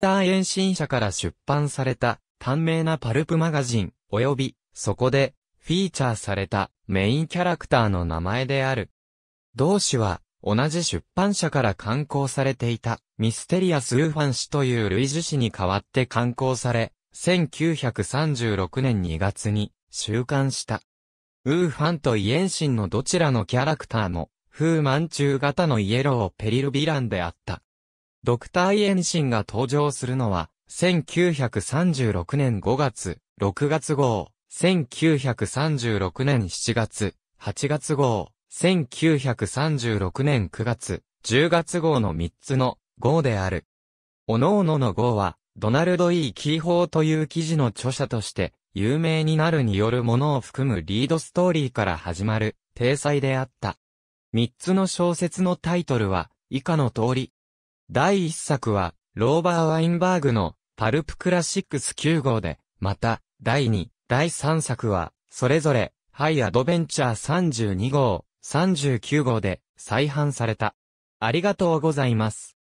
ターシ伸社から出版された、短命なパルプマガジン、及び、そこで、フィーチャーされた、メインキャラクターの名前である。同誌は、同じ出版社から刊行されていた、ミステリアス・ウーファン氏という類似氏に代わって刊行され、1936年2月に、収刊した。ウーファンとイエンシンのどちらのキャラクターも、風満中型のイエローペリルヴィランであった。ドクター・イエンシンが登場するのは、1936年5月、6月号、1936年7月、8月号、1936年9月、10月号の3つの号である。おのおのの号は、ドナルド・イー・キーホーという記事の著者として、有名になるによるものを含むリードストーリーから始まる、体裁であった。3つの小説のタイトルは、以下の通り、第1作は、ローバー・ワインバーグのパルプクラシックス9号で、また、第2、第3作は、それぞれ、ハイ・アドベンチャー32号、39号で、再販された。ありがとうございます。